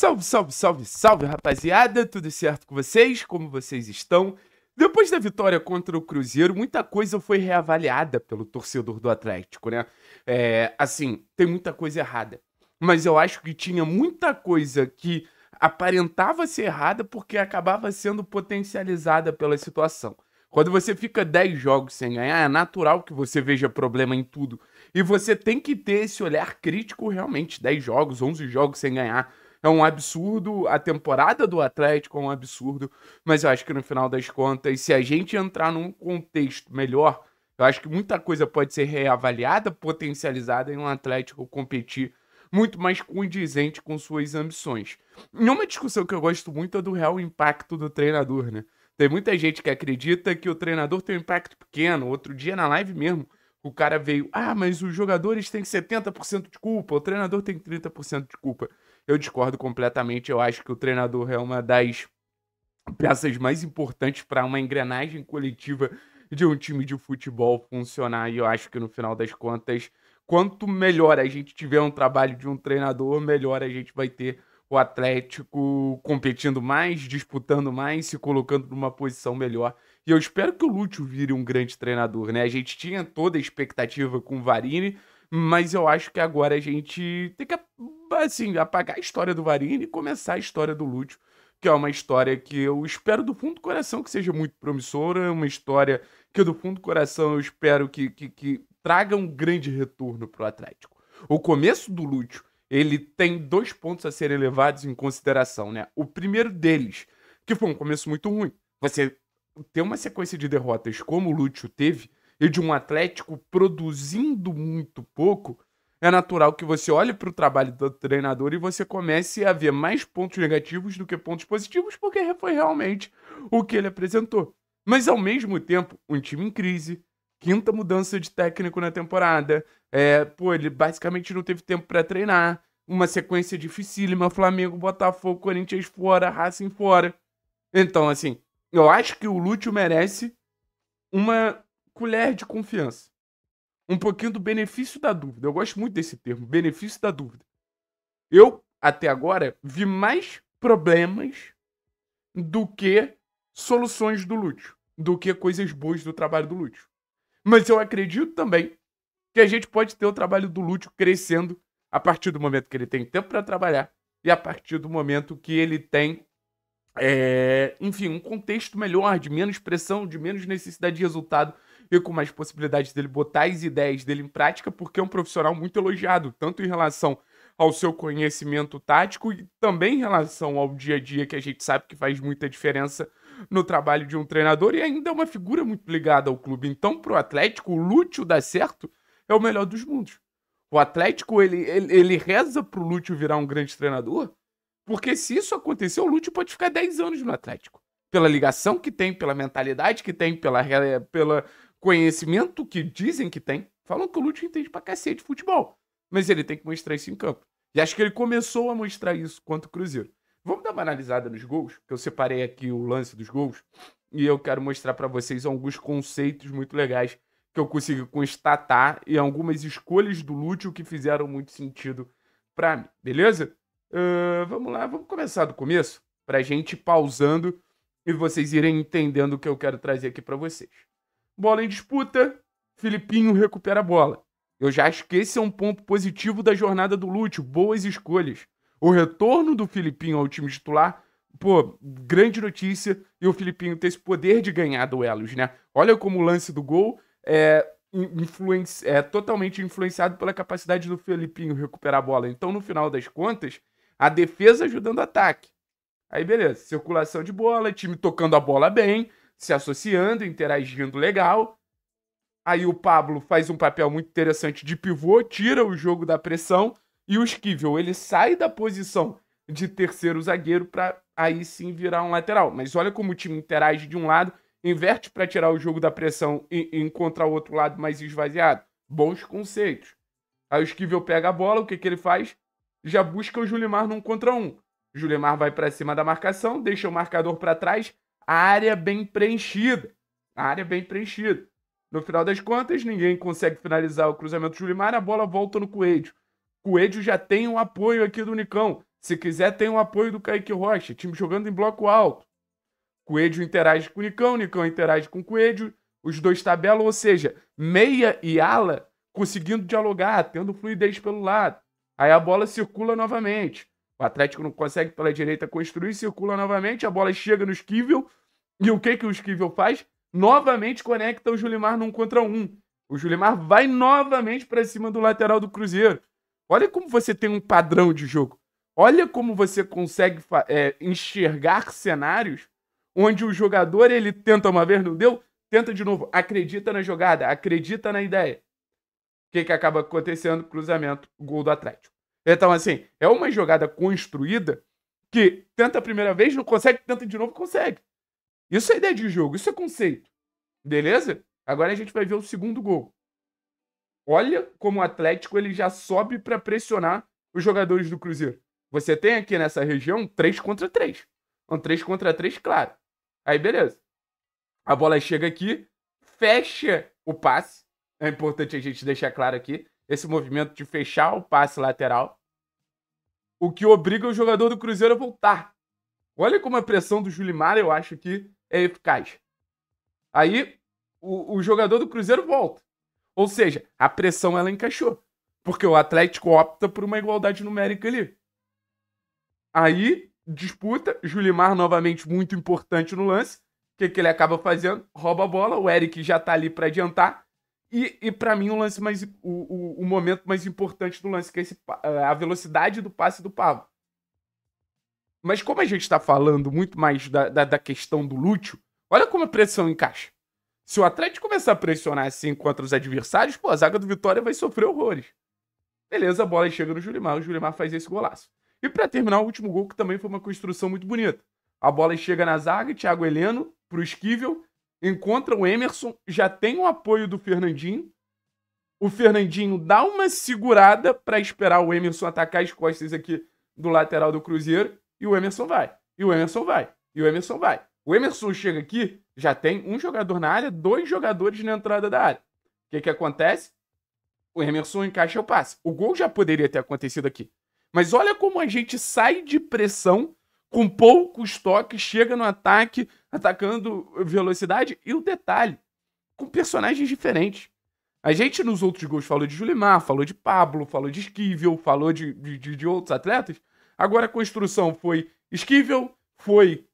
Salve, salve, salve, salve, rapaziada! Tudo certo com vocês? Como vocês estão? Depois da vitória contra o Cruzeiro, muita coisa foi reavaliada pelo torcedor do Atlético, né? É, assim, tem muita coisa errada. Mas eu acho que tinha muita coisa que aparentava ser errada porque acabava sendo potencializada pela situação. Quando você fica 10 jogos sem ganhar, é natural que você veja problema em tudo. E você tem que ter esse olhar crítico realmente. 10 jogos, 11 jogos sem ganhar é um absurdo, a temporada do Atlético é um absurdo, mas eu acho que no final das contas, se a gente entrar num contexto melhor, eu acho que muita coisa pode ser reavaliada, potencializada em um Atlético competir muito mais condizente com suas ambições. E uma discussão que eu gosto muito é do real impacto do treinador, né? Tem muita gente que acredita que o treinador tem um impacto pequeno. Outro dia na live mesmo, o cara veio, ah, mas os jogadores têm 70% de culpa, o treinador tem 30% de culpa. Eu discordo completamente. Eu acho que o treinador é uma das peças mais importantes para uma engrenagem coletiva de um time de futebol funcionar. E eu acho que no final das contas, quanto melhor a gente tiver um trabalho de um treinador, melhor a gente vai ter o Atlético competindo mais, disputando mais, se colocando numa posição melhor. E eu espero que o Lúcio vire um grande treinador, né? A gente tinha toda a expectativa com o Varini, mas eu acho que agora a gente tem que, assim, apagar a história do Varini e começar a história do Lúcio, que é uma história que eu espero do fundo do coração que seja muito promissora, uma história que do fundo do coração eu espero que, que, que traga um grande retorno para o Atlético. O começo do Lúcio, ele tem dois pontos a serem levados em consideração, né? O primeiro deles, que foi um começo muito ruim. Você ter uma sequência de derrotas como o Lúcio teve, e de um Atlético produzindo muito pouco, é natural que você olhe para o trabalho do treinador e você comece a ver mais pontos negativos do que pontos positivos, porque foi realmente o que ele apresentou. Mas ao mesmo tempo, um time em crise, quinta mudança de técnico na temporada, é, pô, ele basicamente não teve tempo para treinar, uma sequência dificílima, Flamengo, Botafogo, Corinthians fora, Racing fora. Então, assim, eu acho que o Lúcio merece uma colher de confiança. Um pouquinho do benefício da dúvida. Eu gosto muito desse termo, benefício da dúvida. Eu, até agora, vi mais problemas do que soluções do Lúcio, do que coisas boas do trabalho do Lúcio. Mas eu acredito também que a gente pode ter o trabalho do Lúcio crescendo a partir do momento que ele tem tempo para trabalhar e a partir do momento que ele tem, é, enfim, um contexto melhor, de menos pressão, de menos necessidade de resultado e com mais possibilidades dele botar as ideias dele em prática, porque é um profissional muito elogiado, tanto em relação ao seu conhecimento tático e também em relação ao dia a dia, que a gente sabe que faz muita diferença no trabalho de um treinador e ainda é uma figura muito ligada ao clube. Então, para o Atlético, o Lúcio dar certo é o melhor dos mundos. O Atlético, ele, ele, ele reza o Lúcio virar um grande treinador, porque se isso acontecer, o Lúcio pode ficar 10 anos no Atlético. Pela ligação que tem, pela mentalidade que tem, pela, eh, pela, conhecimento que dizem que tem. Falam que o Lúcio entende pra cacete de futebol. Mas ele tem que mostrar isso em campo. E acho que ele começou a mostrar isso contra o Cruzeiro. Vamos dar uma analisada nos gols, que eu separei aqui o lance dos gols. E eu quero mostrar para vocês alguns conceitos muito legais que eu consigo constatar e algumas escolhas do Lúcio que fizeram muito sentido para mim, beleza? Uh, vamos lá, vamos começar do começo, para gente ir pausando e vocês irem entendendo o que eu quero trazer aqui para vocês. Bola em disputa, Filipinho recupera a bola. Eu já acho que esse é um ponto positivo da jornada do Lúcio, boas escolhas. O retorno do Filipinho ao time titular, pô, grande notícia, e o Filipinho ter esse poder de ganhar duelos, né? Olha como o lance do gol é, influenci é totalmente influenciado pela capacidade do Filipinho recuperar a bola. Então, no final das contas, a defesa ajudando o ataque. Aí, beleza, circulação de bola, time tocando a bola bem, se associando, interagindo legal. Aí o Pablo faz um papel muito interessante de pivô, tira o jogo da pressão e o Esquivel ele sai da posição de terceiro zagueiro para aí sim virar um lateral. Mas olha como o time interage de um lado, inverte para tirar o jogo da pressão e, encontrar o outro lado mais esvaziado. Bons conceitos. Aí o Esquivel pega a bola, o que, que ele faz? Já busca o Julimar num contra um. O Julimar vai para cima da marcação, deixa o marcador para trás, área bem preenchida. área bem preenchida. No final das contas, ninguém consegue finalizar o cruzamento do Julimar, a bola volta no Coelho. Coelho já tem um apoio aqui do Nicão. Se quiser, tem um apoio do Kaique Rocha, time jogando em bloco alto. Coelho interage com o Nicão, Nicão interage com o Coelho, os dois tabelam, ou seja, meia e ala conseguindo dialogar, tendo fluidez pelo lado. Aí a bola circula novamente. O Atlético não consegue pela direita construir, circula novamente, a bola chega no Esquivel. E o que, que o Esquivel faz? Novamente conecta o Julimar num contra um. O Julimar vai novamente para cima do lateral do Cruzeiro. Olha como você tem um padrão de jogo. Olha como você consegue é, enxergar cenários onde o jogador ele tenta uma vez, não deu, tenta de novo. Acredita na jogada, acredita na ideia. O que, que acaba acontecendo? Cruzamento, gol do Atlético. Então, assim, é uma jogada construída que tenta a primeira vez, não consegue, tenta de novo, consegue. Isso é ideia de jogo, isso é conceito. Beleza? Agora a gente vai ver o segundo gol. Olha como o Atlético ele já sobe para pressionar os jogadores do Cruzeiro. Você tem aqui nessa região 3 contra 3. Um 3 contra 3, claro. Aí, beleza. A bola chega aqui, fecha o passe. É importante a gente deixar claro aqui esse movimento de fechar o passe lateral o que obriga o jogador do Cruzeiro a voltar. Olha como a pressão do Julimar, eu acho que é eficaz. Aí o, o jogador do Cruzeiro volta. Ou seja, a pressão ela encaixou. Porque o Atlético opta por uma igualdade numérica ali. Aí disputa, Julimar novamente muito importante no lance. O que, que ele acaba fazendo? Rouba a bola, o Eric já tá ali para adiantar. E, e para mim, o lance mais. O, o, o, momento mais importante do lance, que é esse, é, a velocidade do passe do Pavo. Mas como a gente está falando muito mais da, da, da, questão do Lúcio, olha como a pressão encaixa. Se o Atlético começar a pressionar assim contra os adversários, pô, a zaga do Vitória vai sofrer horrores. Beleza, a bola chega no Julimar, o Julimar faz esse golaço. E para terminar, o último gol, que também foi uma construção muito bonita. A bola chega na zaga, Thiago Heleno pro Esquivel, encontra o Emerson, já tem o apoio do Fernandinho. O Fernandinho dá uma segurada para esperar o Emerson atacar as costas aqui do lateral do Cruzeiro e o Emerson vai. E o Emerson vai. E o Emerson vai. O Emerson chega aqui, já tem um jogador na área, dois jogadores na entrada da área. O que, que acontece? O Emerson encaixa o passe. O gol já poderia ter acontecido aqui. Mas olha como a gente sai de pressão com poucos toques, chega no ataque, atacando velocidade. E o detalhe, com personagens diferentes. A gente nos outros gols falou de Julimar, falou de Pablo, falou de Esquivel, falou de, de, de outros atletas. Agora a construção foi Esquivel, foi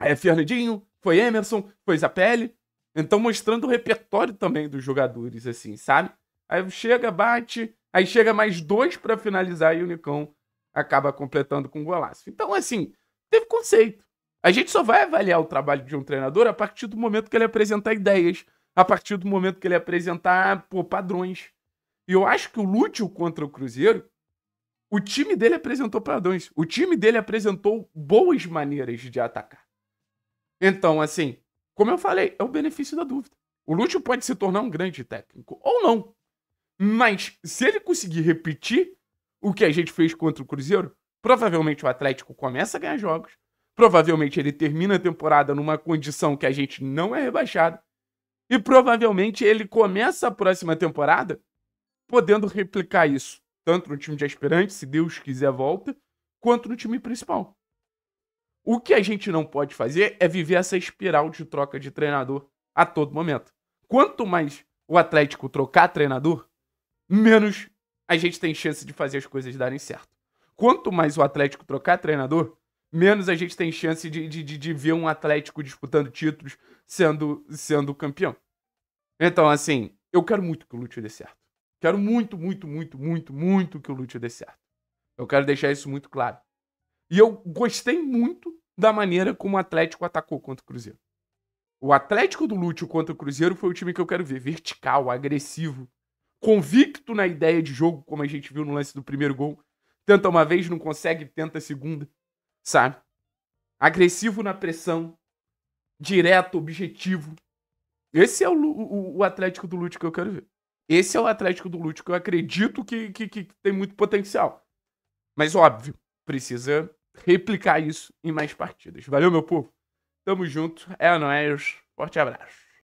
é, Fernandinho, foi Emerson, foi Zapelli. Então mostrando o repertório também dos jogadores, assim, sabe? Aí chega, bate, aí chega mais dois para finalizar e o Unicão acaba completando com um golaço. Então, assim, teve conceito. A gente só vai avaliar o trabalho de um treinador a partir do momento que ele apresentar ideias, a partir do momento que ele apresentar pô, padrões. E eu acho que o Lúcio contra o Cruzeiro, o time dele apresentou padrões. O time dele apresentou boas maneiras de atacar. Então, assim, como eu falei, é o benefício da dúvida. O Lúcio pode se tornar um grande técnico ou não. Mas se ele conseguir repetir o que a gente fez contra o Cruzeiro, provavelmente o Atlético começa a ganhar jogos, provavelmente ele termina a temporada numa condição que a gente não é rebaixado, e provavelmente ele começa a próxima temporada podendo replicar isso, tanto no time de aspirantes se Deus quiser volta, quanto no time principal. O que a gente não pode fazer é viver essa espiral de troca de treinador a todo momento. Quanto mais o Atlético trocar treinador, menos a gente tem chance de fazer as coisas darem certo. Quanto mais o Atlético trocar treinador, menos a gente tem chance de, de, de, ver um Atlético disputando títulos sendo, sendo campeão. Então, assim, eu quero muito que o Lúcio dê certo. Quero muito, muito, muito, muito, muito que o Lúcio dê certo. Eu quero deixar isso muito claro. E eu gostei muito da maneira como o Atlético atacou contra o Cruzeiro. O Atlético do Lúcio contra o Cruzeiro foi o time que eu quero ver. Vertical, agressivo, convicto na ideia de jogo, como a gente viu no lance do primeiro gol. Tenta uma vez, não consegue, tenta a segunda, sabe? Agressivo na pressão, direto, objetivo. Esse é o, o, o Atlético do Lute que eu quero ver. Esse é o Atlético do Lute que eu acredito que, que, que tem muito potencial. Mas óbvio, precisa replicar isso em mais partidas. Valeu, meu povo. Tamo junto. É nóis. Forte abraço.